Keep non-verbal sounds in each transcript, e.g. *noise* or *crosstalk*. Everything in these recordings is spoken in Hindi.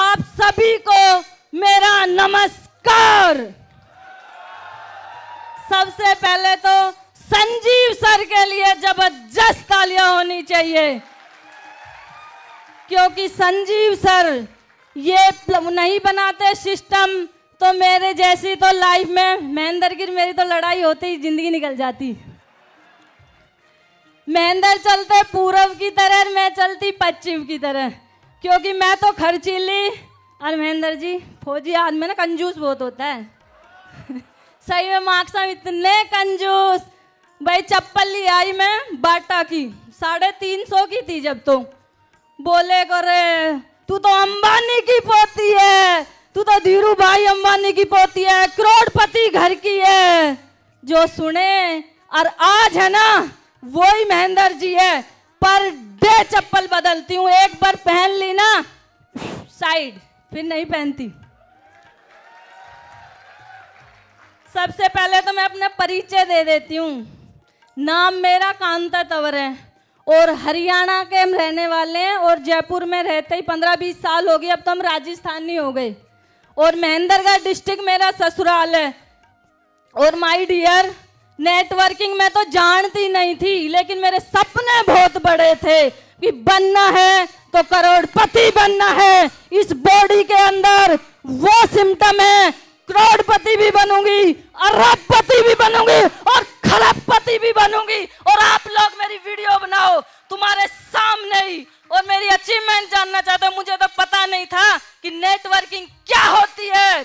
आप सभी को मेरा नमस्कार सबसे पहले तो संजीव सर के लिए जबरदस्त तालियां होनी चाहिए क्योंकि संजीव सर ये नहीं बनाते सिस्टम तो मेरे जैसी तो लाइफ में महेंद्र की मेरी तो लड़ाई होती ही जिंदगी निकल जाती महेंद्र चलते पूरब की तरह मैं चलती पश्चिम की तरह क्योंकि मैं तो खर्चीली और महेंद्र जी फौजी आदमी ना कंजूस बहुत होता है *laughs* सही में मार्क्स हम इतने कंजूस भाई चप्पल ली आई मैं बाटा की साढ़े तीन सौ की थी जब तो बोले करे तू तो अंबानी की पोती है तू तो धीरू भाई अंबानी की पोती है करोड़पति घर की है जो सुने और आज है ना वो ही महेंद्र जी है पर बे चप्पल बदलती हूँ एक बार पहन ली ना साइड फिर नहीं पहनती सबसे पहले तो मैं अपना परिचय दे देती हूँ नाम मेरा कांता तवर है और हरियाणा के हम रहने वाले हैं और जयपुर में रहते ही पंद्रह बीस साल हो गए अब तो हम राजस्थानी हो गए और महेंद्रगढ़ डिस्ट्रिक्ट मेरा ससुराल है और माय डियर नेटवर्किंग में तो जानती नहीं थी लेकिन मेरे सपने बहुत बड़े थे कि बनना है तो करोड़पति बनना है इस बॉडी के अंदर वो सिम्टम है करोड़पति भी बनूंगी अरबपति भी बनूंगी और खरबपति भी बनूंगी और आप लोग मेरी वीडियो बनाओ तुम्हारे सामने ही और मेरी अचीवमेंट जानना चाहते हो मुझे तो पता नहीं था कि नेटवर्किंग क्या होती है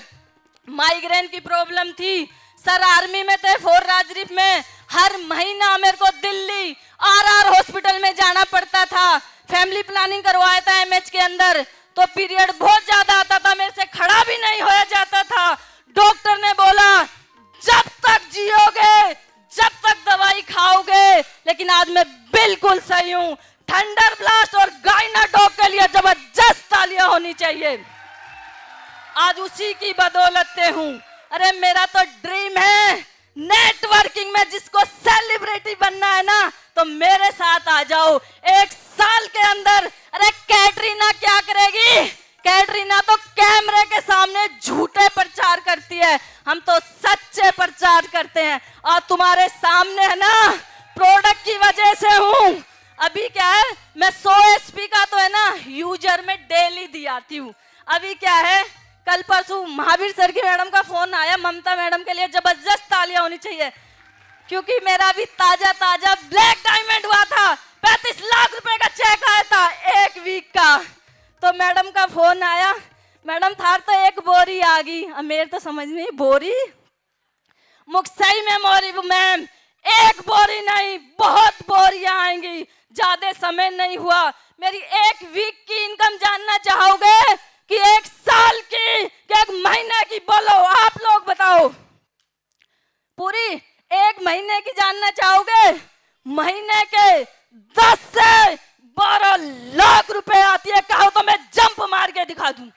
माइग्रेन की प्रॉब्लम थी सर आर्मी में थे तो फोर राजरीफ में हर महीना मेरे को दिल्ली आरआर हॉस्पिटल में जाना पड़ता था फैमिली प्लानिंग करवाया था एमएच के अंदर तो पीरियड बहुत ज्यादा आता था मेरे से खड़ा भी नहीं होया जाता था डॉक्टर ने बोला जब तक जियोगे जब तक दवाई खाओगे लेकिन आज मैं बिल्कुल सही हूँ थंडर ब्लास्ट और गाइना डॉग के लिए जबरदस्त तालियां होनी चाहिए आज उसी की बदौलत हूँ अरे मेरा तो ड्रीम है नेटवर्किंग में जिसको सेलिब्रिटी बनना है ना तो मेरे साथ आ जाओ एक साल के अंदर अरे कैटरीना क्या करेगी कैटरीना तो कैमरे के सामने झूठे प्रचार करती है हम तो सच्चे प्रचार करते हैं और तुम्हारे सामने है ना प्रोडक्ट की वजह से हूँ अभी क्या है मैं सो एस का तो है ना यूजर में डेली दी आती हूँ अभी क्या है कल परसों महावीर सर की मैडम का फोन आया ममता मैडम के लिए जबरदस्त तालियां होनी चाहिए क्योंकि मेरा अभी ताजा ताजा ब्लैक डायमंड हुआ था पैंतीस लाख रुपए का चेक आया था एक वीक का तो मैडम का फोन आया मैडम थार तो एक बोरी आ गई अब मेरे तो समझ नहीं बोरी मुकसई मेमोरी मैम एक बोरी नहीं बहुत बोरियां आएंगी ज्यादा समय नहीं हुआ मेरी एक वीक की इनकम जानना चाहोगे कि एक साल की कि एक महीने की बोलो आप लोग बताओ पूरी एक महीने की जानना चाहोगे महीने के दस से बारह लाख रुपए आती है कहो तो मैं जंप मार के दिखा दूं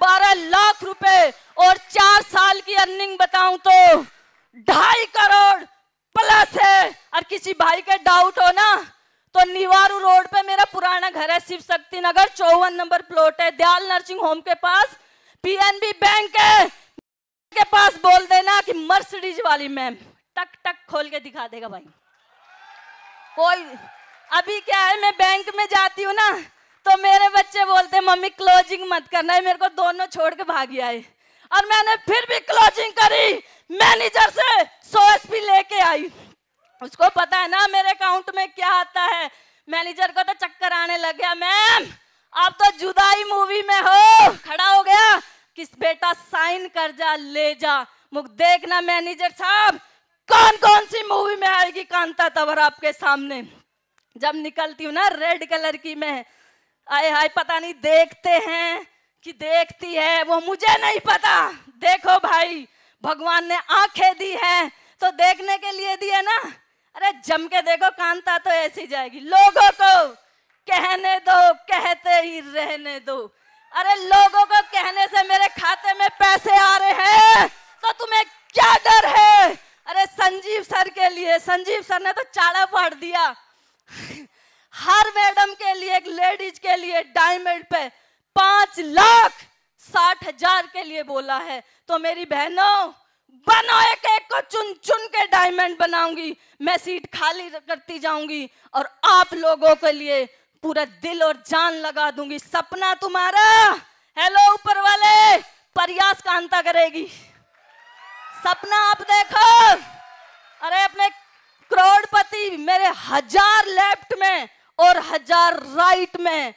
बारह लाख रुपए और चार साल की अर्निंग बताऊं तो ढाई करोड़ प्लस है और किसी भाई के डाउट हो ना तो निवारू रोड पे मेरा पुराना घर है शिव शक्ति नगर चौवन नंबर प्लॉट है दयाल नर्सिंग होम के पास पीएनबी बैंक है के पास बोल देना कि मर्सिडीज वाली मैम टक टक खोल के दिखा देगा भाई कोई अभी क्या है मैं बैंक में जाती हूँ ना तो मेरे बच्चे बोलते मम्मी क्लोजिंग मत करना है मेरे को दोनों छोड़ के भाग गया है और मैंने फिर भी क्लोजिंग करी मैनेजर से सो एस लेके आई उसको पता है ना मेरे अकाउंट में क्या आता है मैनेजर को तो चक्कर आने लग गया मैम आप तो जुदाई मूवी में हो खड़ा हो गया किस बेटा साइन कर जा ले जा मुख देखना मैनेजर साहब कौन कौन सी मूवी में आएगी कांता तवर आपके सामने जब निकलती हूँ ना रेड कलर की मैं आए हाय पता नहीं देखते हैं कि देखती है वो मुझे नहीं पता देखो भाई भगवान ने आंखें दी है तो देखने के लिए दी है ना अरे जम के देखो कांता तो ऐसी जाएगी लोगों को कहने दो कहते ही रहने दो अरे लोगों को कहने से मेरे खाते में पैसे आ रहे हैं तो तुम्हें क्या डर है अरे संजीव सर के लिए संजीव सर ने तो चाड़ा फाड़ दिया हर मैडम के लिए एक लेडीज के लिए डायमंड पे पांच लाख साठ हजार के लिए बोला है तो मेरी बहनों बनो एक एक को चुन चुन के डायमंड बनाऊंगी मैं सीट खाली करती जाऊंगी और आप लोगों के लिए पूरा दिल और जान लगा दूंगी सपना तुम्हारा हेलो ऊपर वाले प्रयास कांता करेगी सपना आप देखो अरे अपने करोड़पति मेरे हजार लेफ्ट में और हजार राइट में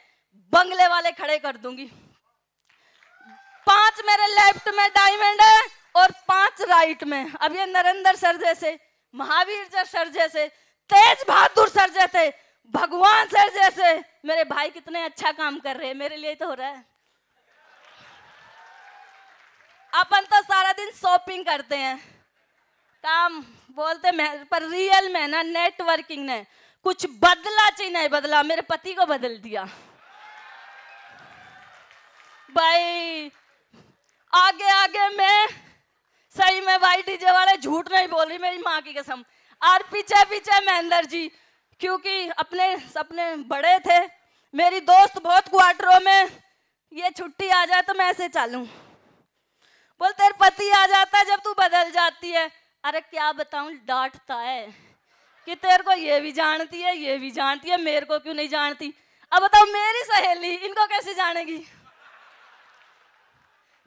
बंगले वाले खड़े कर दूंगी पांच मेरे लेफ्ट में डायमंड लाइट में अब ये नरेंद्र सर जैसे महावीर सर जैसे तेज बहादुर सर जैसे भगवान सर जैसे मेरे भाई कितने अच्छा काम कर रहे हैं मेरे लिए तो हो रहा है अपन तो सारा दिन शॉपिंग करते हैं काम बोलते मैं पर रियल में ना नेटवर्किंग ने कुछ बदला चाहिए नहीं बदला मेरे पति को बदल दिया भाई आगे आगे मैं सही में भाई डीजे वाले झूठ नहीं बोल रही मेरी माँ की कसम और पीछे पीछे महेंद्र जी क्योंकि अपने अपने बड़े थे मेरी दोस्त बहुत क्वार्टरों में ये छुट्टी आ जाए तो मैं ऐसे चालू बोल तेरे पति आ जाता है जब तू बदल जाती है अरे क्या बताऊ डांटता है कि तेरे को ये भी जानती है ये भी जानती है मेरे को क्यों नहीं जानती अब बताओ मेरी सहेली इनको कैसे जानेगी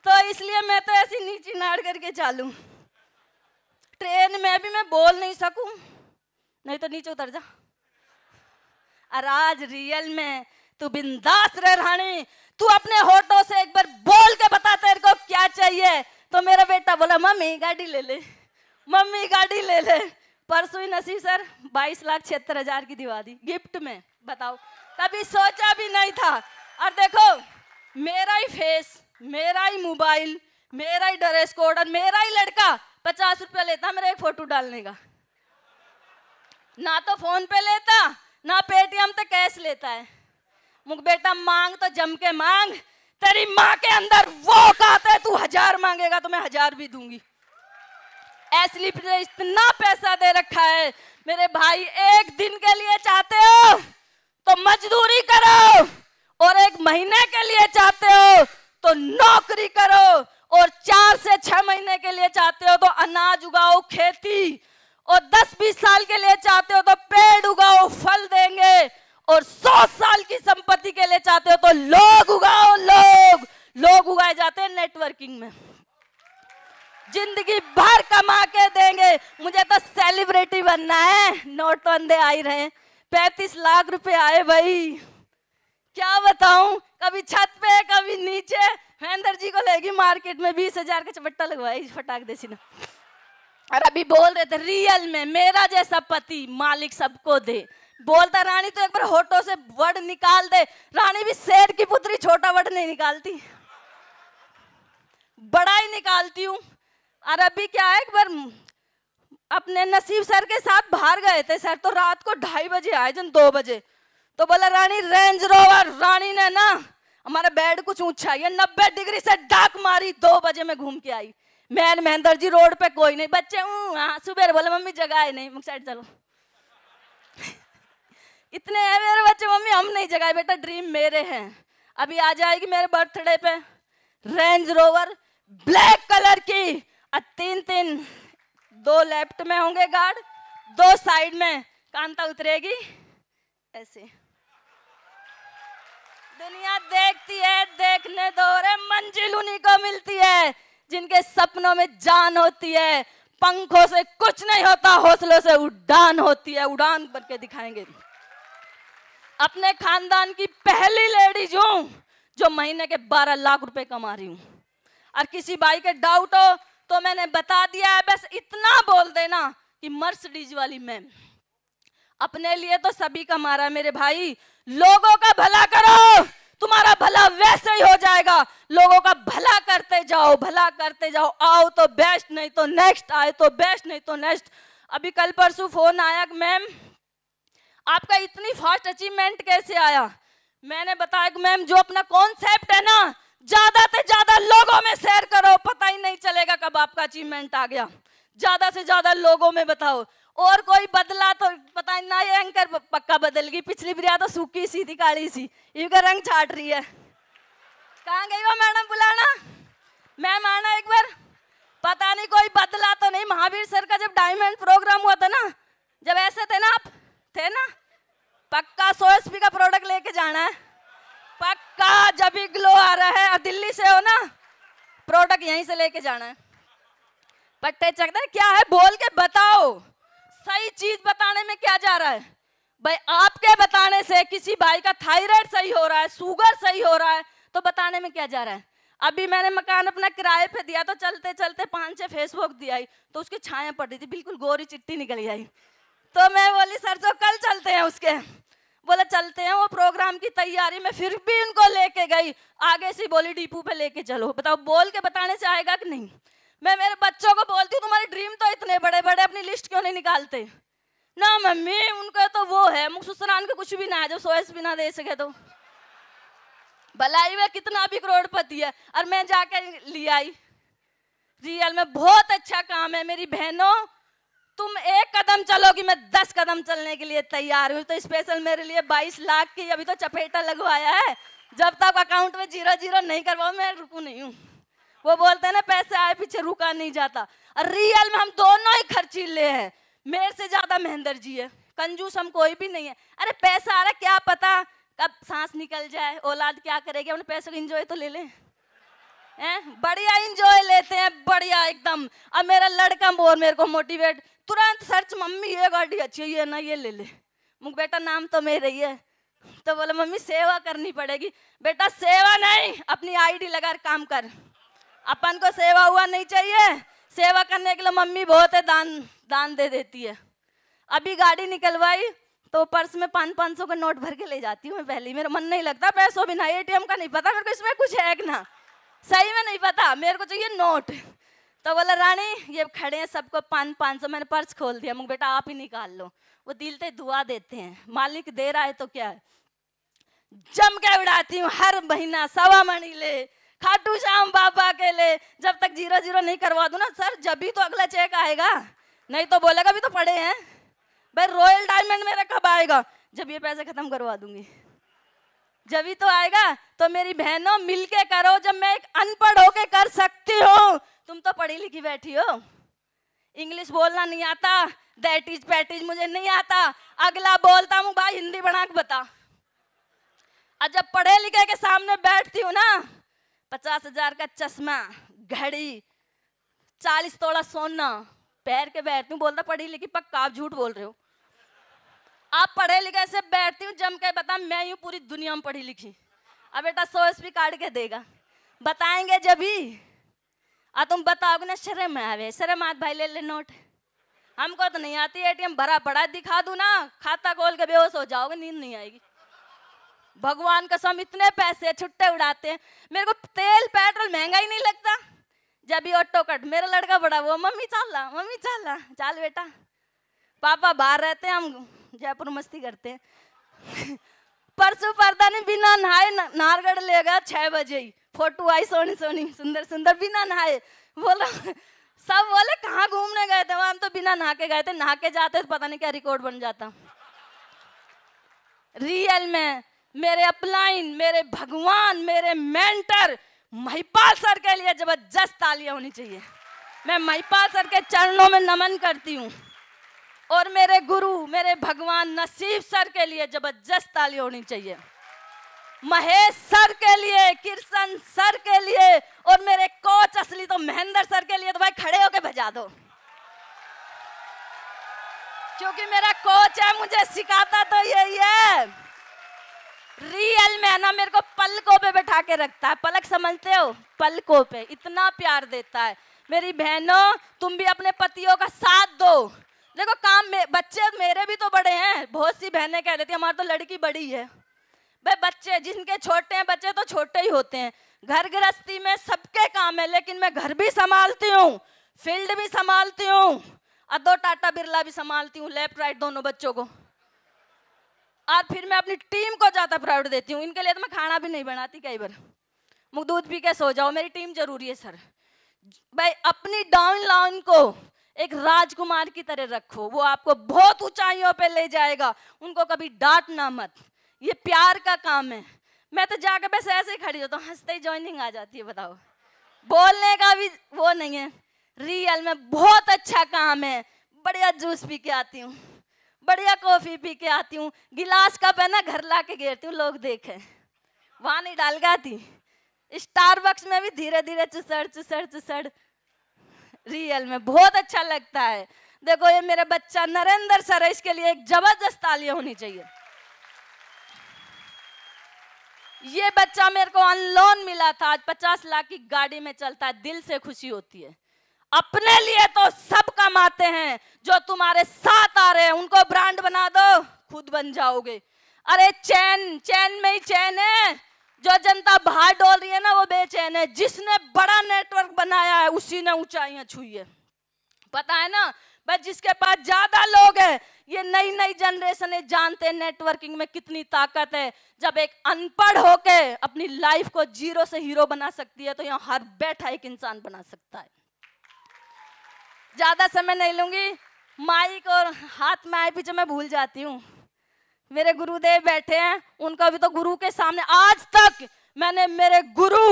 तो इसलिए मैं तो ऐसी नीचे नाड़ करके चालू ट्रेन में भी मैं बोल नहीं सकूं नहीं तो नीचे उतर जा और आज रियल में तू बिंदास रह रानी तू अपने होटो से एक बार बोल के बता तेरे को क्या चाहिए तो मेरा बेटा बोला मम्मी गाड़ी ले ले मम्मी गाड़ी ले ले परसों ही नसीब सर बाईस लाख छिहत्तर हजार की दिवा दी गिफ्ट में बताओ कभी सोचा भी नहीं था और देखो मेरा ही फेस मेरा ही मोबाइल मेरा ही ड्रेस कोड और मेरा ही लड़का पचास रुपया लेता मेरा एक फोटो डालने का ना तो फोन पे लेता ना पेटीएम तो कैश लेता है मुख बेटा मांग तो जम के मांग तेरी माँ के अंदर वो कहते तू हजार मांगेगा तो मैं हजार भी दूंगी ऐसली मुझे इतना पैसा दे रखा है मेरे भाई एक दिन के लिए चाहते हो तो मजदूरी करो और एक महीने के लिए चाहते हो तो नौकरी करो और चार से छह महीने के लिए चाहते हो तो अनाज उगाओ खेती और दस बीस साल के लिए चाहते हो तो पेड़ उगाओ फल देंगे और सौ साल की संपत्ति के लिए चाहते हो तो लोग उगाओ लोग लोग उगाए जाते हैं नेटवर्किंग में जिंदगी भर कमा के देंगे मुझे तो सेलिब्रिटी बनना है नोट बंदे तो आई रहे पैंतीस लाख रुपए आए भाई क्या बताऊं कभी छत पे कभी नीचे महेंद्र जी को लेगी मार्केट में बीस हजार का चपट्टा लगवाई फटाक देसी ना और अभी बोल रहे थे रियल में मेरा जैसा पति मालिक सबको दे बोलता रानी तो एक बार होटो से वर्ड निकाल दे रानी भी शेर की पुत्री छोटा वर्ड नहीं निकालती बड़ा ही निकालती हूँ और अभी क्या है एक बार अपने नसीब सर के साथ बाहर गए थे सर तो रात को ढाई बजे आए जन दो बजे तो बोला रानी रेंज रोवर रानी ने ना हमारा बेड कुछ ऊंचा ये नब्बे डिग्री से डाक मारी दो बजे में घूम के आई मैन महेंद्र जी रोड पे कोई नहीं बच्चे हाँ, सुबह बोले मम्मी जगह नहीं साइड चलो *laughs* इतने हैं मेरे बच्चे मम्मी हम नहीं जगाए बेटा ड्रीम मेरे हैं अभी आ जाएगी मेरे बर्थडे पे रेंज रोवर ब्लैक कलर की और तीन तीन दो लेफ्ट में होंगे गार्ड दो साइड में कांता उतरेगी ऐसे दुनिया देखती है देखने दो रे मंजिल उन्हीं को मिलती है जिनके सपनों में जान होती है पंखों से कुछ नहीं होता हौसलों से उड़ान होती है उड़ान बन के दिखाएंगे अपने खानदान की पहली लेडीज हूं जो महीने के 12 लाख रुपए कमा रही हूं और किसी भाई के डाउट हो तो मैंने बता दिया है बस इतना बोल देना कि मर्सडीज वाली मैम अपने लिए तो सभी का मारा मेरे भाई लोगों का भला करो तुम्हारा भला वैसे ही हो जाएगा लोगों का भला करते जाओ भला करते जाओ आओ तो बेस्ट नहीं तो नेक्स्ट आए तो बेस्ट नहीं तो नेक्स्ट अभी कल परसों फोन आया मैम आपका इतनी फास्ट अचीवमेंट कैसे आया मैंने बताया कि मैम जो अपना कॉन्सेप्ट है ना ज्यादा से ज्यादा लोगों में शेयर करो पता ही नहीं चलेगा कब आपका अचीवमेंट आ गया ज्यादा से ज्यादा लोगों में बताओ और कोई बदला तो पता नहीं ना ये एंकर पक्का बदल गई पिछली बिरिया तो सूखी सी थी काली सी इनका रंग छाट रही है कहाँ गई वो मैडम बुलाना मैम आना एक बार पता नहीं कोई बदला तो नहीं महावीर सर का जब डायमंड प्रोग्राम हुआ था ना जब ऐसे थे ना आप थे ना पक्का सो एस का प्रोडक्ट लेके जाना है पक्का जब ही ग्लो आ रहा है दिल्ली से हो ना प्रोडक्ट यहीं से लेके जाना है पट्टे चकते क्या है बोल के बताओ सही चीज बताने में क्या जा रहा है भाई आपके बताने से किसी भाई का थायराइड सही हो रहा है शुगर सही हो रहा है तो बताने में क्या जा रहा है अभी मैंने मकान अपना किराए पे दिया तो चलते चलते पांच छह फेसबुक दिया आई तो उसकी छाया पड़ रही थी बिल्कुल गोरी चिट्टी निकली आई तो मैं बोली सर जो कल चलते हैं उसके बोला चलते हैं वो प्रोग्राम की तैयारी में फिर भी उनको लेके गई आगे से बोली डीपू पे लेके चलो बताओ बोल के बताने से आएगा कि नहीं मैं मेरे बच्चों को बोलती हूँ तुम्हारे ड्रीम तो इतने बड़े बड़े अपनी लिस्ट क्यों नहीं निकालते ना मम्मी उनका तो वो है मुख ससुरान का कुछ भी ना है जो सोएस भी ना दे सके तो भलाई वह कितना भी करोड़पति है और मैं जाके ले आई रियल में बहुत अच्छा काम है मेरी बहनों तुम एक कदम चलोगी मैं दस कदम चलने के लिए तैयार हूँ तो स्पेशल मेरे लिए बाईस लाख की अभी तो चपेटा लगवाया है जब तक अकाउंट में जीरो जीरो नहीं करवाओ मैं रुकू नहीं हूँ वो बोलते हैं ना पैसे आए पीछे रुका नहीं जाता और रियल में हम दोनों ही खर्चीले हैं मेरे से ज्यादा महेंद्र जी है कंजूस हम कोई भी नहीं है अरे पैसा आ रहा क्या पता कब सांस निकल जाए औलाद क्या करेगी अपने पैसे को इंजॉय तो ले लें हैं बढ़िया इंजॉय लेते हैं बढ़िया एकदम अब मेरा लड़का बोल मेरे को मोटिवेट तुरंत सर्च मम्मी ये गाड़ी अच्छी है ये ना ये ले ले मुख बेटा नाम तो मेरे ही है तो बोला मम्मी सेवा करनी पड़ेगी बेटा सेवा नहीं अपनी आईडी लगा काम कर अपन को सेवा हुआ नहीं चाहिए सेवा करने के लिए मम्मी बहुत है दान दान दे देती है अभी गाड़ी निकलवाई तो पर्स में पाँच पाँच सौ का नोट भर के ले जाती हूँ मैं पहले मेरा मन नहीं लगता पैसों बिना ए का नहीं पता मेरे को इसमें कुछ है कि ना सही में नहीं पता मेरे को चाहिए नोट तो बोला रानी ये खड़े हैं सबको पाँच पाँच सौ मैंने पर्स खोल दिया मुझे बेटा आप ही निकाल लो वो दिलते दुआ देते हैं मालिक दे रहा है तो क्या है जम के उड़ाती हूँ हर महीना सवा ले खाटू श्याम बाबा के लिए जब तक जीरो जीरो नहीं करवा दू ना सर जब भी तो अगला चेक आएगा नहीं तो बोलेगा भी तो पड़े हैं भाई रॉयल डायमंड मेरा कब आएगा जब ये पैसे खत्म करवा दूंगी जब ही तो आएगा तो मेरी बहनों मिलके करो जब मैं एक अनपढ़ होके कर सकती हूँ तुम तो पढ़ी लिखी बैठी हो इंग्लिश बोलना नहीं आता दैट इज पैटिज मुझे नहीं आता अगला बोलता हूँ भाई हिंदी बना के बता अब जब पढ़े लिखे के सामने बैठती हूँ ना पचास हजार का चश्मा घड़ी चालीस तोड़ा सोना पैर के बैठती हूँ बोलता पढ़ी लिखी पक्का आप झूठ बोल रहे हो आप पढ़े लिखे ऐसे बैठती हूँ जम के बता मैं यूँ पूरी दुनिया में पढ़ी लिखी अब बेटा सो एस पी काट के देगा बताएंगे जब ही आ तुम बताओगे ना शर्म आवे शर्म आत भाई ले ले नोट हमको तो नहीं आती एटीएम भरा पड़ा दिखा दू ना खाता खोल के बेहोश हो जाओगे नींद नहीं आएगी भगवान कसम इतने पैसे छुट्टे उड़ाते हैं मेरे को तेल पेट्रोल महंगा ही नहीं लगता जब भी ऑटो कट मेरा लड़का बड़ा वो मम्मी चाल ला मम्मी चाल ला चाल बेटा पापा बाहर रहते हैं हम जयपुर मस्ती करते हैं *laughs* परसों पर्दा ने बिना नहाए नारगढ़ ले गया छः बजे ही फोटो आई सोनी सोनी सुंदर सुंदर बिना नहाए बोलो सब बोले कहाँ घूमने गए थे हम तो बिना नहा के गए थे नहा के जाते तो पता नहीं क्या रिकॉर्ड बन जाता रियल में मेरे अपलाइन मेरे भगवान मेरे मेंटर महिपाल सर के लिए जबरदस्त तालियां होनी चाहिए मैं महिपाल सर के चरणों में नमन करती हूँ और मेरे गुरु मेरे भगवान नसीब सर के लिए जबरदस्त तालियां होनी चाहिए महेश सर के लिए किरसन सर के लिए और मेरे कोच असली तो महेंद्र सर के लिए तो भाई खड़े होके भजा दो क्योंकि मेरा कोच है मुझे सिखाता तो यही है रियल में है ना मेरे को पलकों पे बैठा के रखता है पलक समझते हो पलकों पे इतना प्यार देता है मेरी बहनों तुम भी अपने पतियों का साथ दो देखो काम में बच्चे मेरे भी तो बड़े हैं बहुत सी बहनें कह देती हमारी तो लड़की बड़ी है भाई बच्चे जिनके छोटे हैं बच्चे तो छोटे ही होते हैं घर गृहस्थी में सबके काम है लेकिन मैं घर भी संभालती हूँ फील्ड भी संभालती हूँ और दो टाटा बिरला भी संभालती हूँ लेफ्ट राइट दोनों बच्चों को और फिर मैं अपनी टीम को ज़्यादा प्रायोरिटी देती हूँ इनके लिए तो मैं खाना भी नहीं बनाती कई बार मुख दूध पी के सो जाओ मेरी टीम जरूरी है सर भाई अपनी डाउन लाउन को एक राजकुमार की तरह रखो वो आपको बहुत ऊंचाइयों पे ले जाएगा उनको कभी डांटना मत ये प्यार का काम है मैं तो जाकर बस ऐसे ही खड़ी होता हूँ हंसते ही ज्वाइनिंग आ जाती है बताओ बोलने का भी वो नहीं है रियल में बहुत अच्छा काम है बढ़िया जूस पी के आती हूँ बढ़िया कॉफ़ी पी के आती हूँ गिलास कप है ना घर ला के गिरती हूँ लोग देखे वहां नहीं डाल गाती स्टारबक्स में भी धीरे धीरे चुसड़ चुसड़ चुसड़ रियल में बहुत अच्छा लगता है देखो ये मेरा बच्चा नरेंद्र सर है इसके लिए एक जबरदस्त तालियां होनी चाहिए ये बच्चा मेरे को अनलोन मिला था आज पचास लाख की गाड़ी में चलता है दिल से खुशी होती है अपने लिए तो सब कमाते हैं जो तुम्हारे साथ आ रहे हैं उनको ब्रांड बना दो खुद बन जाओगे अरे चैन चैन में ही चैन है जो जनता बाहर डोल रही है ना वो बेचैन है जिसने बड़ा नेटवर्क बनाया है उसी ने ऊंचाइयां छुई है पता है ना बस जिसके पास ज्यादा लोग हैं ये नई नई जनरेशन है जानते हैं नेटवर्किंग में कितनी ताकत है जब एक अनपढ़ होके अपनी लाइफ को जीरो से हीरो बना सकती है तो यहाँ हर बैठा एक इंसान बना सकता है ज़्यादा समय नहीं लूँगी माइक और हाथ में आए पीछे मैं भूल जाती हूँ मेरे गुरुदेव बैठे हैं उनका भी तो गुरु के सामने आज तक मैंने मेरे गुरु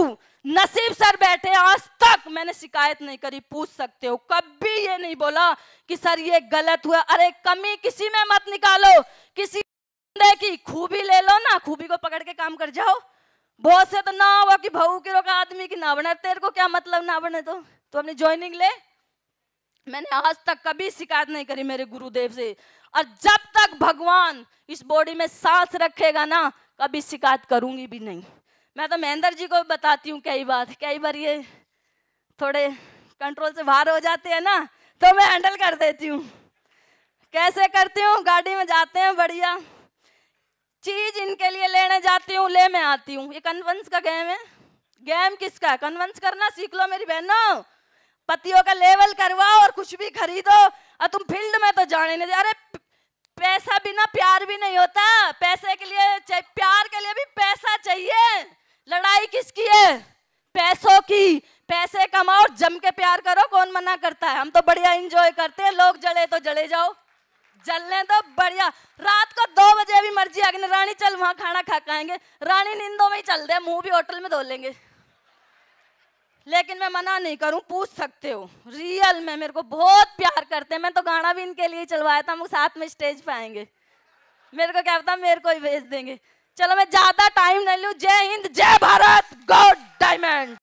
नसीब सर बैठे आज तक मैंने शिकायत नहीं करी पूछ सकते हो कभी ये नहीं बोला कि सर ये गलत हुआ अरे कमी किसी में मत निकालो किसी की खूबी ले लो ना खूबी को पकड़ के काम कर जाओ बहुत से तो ना हुआ कि भाऊ के रोका आदमी की ना बने तेरे को क्या मतलब ना बने तो तो अपनी ज्वाइनिंग ले मैंने आज तक कभी शिकायत नहीं करी मेरे गुरुदेव से और जब तक भगवान इस बॉडी में सांस रखेगा ना कभी शिकायत करूंगी भी नहीं मैं तो महेंद्र जी को भी बताती हूँ कई बार कई बार ये थोड़े कंट्रोल से बाहर हो जाते हैं ना तो मैं हैंडल कर देती हूँ कैसे करती हूँ गाड़ी में जाते हैं बढ़िया चीज इनके लिए लेने जाती हूँ ले मैं आती हूँ ये कन्वंस का गेम है गेम किसका है कन्वंस करना सीख लो मेरी बहनों पतियों का लेवल करवाओ और कुछ भी खरीदो और तुम फील्ड में तो जाने नहीं अरे पैसा बिना प्यार भी नहीं होता पैसे के लिए प्यार के लिए भी पैसा चाहिए लड़ाई किसकी है पैसों की पैसे कमाओ जम के प्यार करो कौन मना करता है हम तो बढ़िया इंजॉय करते हैं लोग जले तो जले जाओ जलने तो बढ़िया रात को दो बजे भी मर्जी आगे रानी चल वहाँ खाना खा खाएंगे रानी नींदों में ही चल दे मुंह भी होटल में धो लेंगे लेकिन मैं मना नहीं करूं पूछ सकते हो रियल में मेरे को बहुत प्यार करते हैं मैं तो गाना भी इनके लिए चलवाया था हम साथ में स्टेज पे आएंगे मेरे को क्या पता मेरे को ही भेज देंगे चलो मैं ज्यादा टाइम नहीं लू जय हिंद जय भारत गॉड डायमंड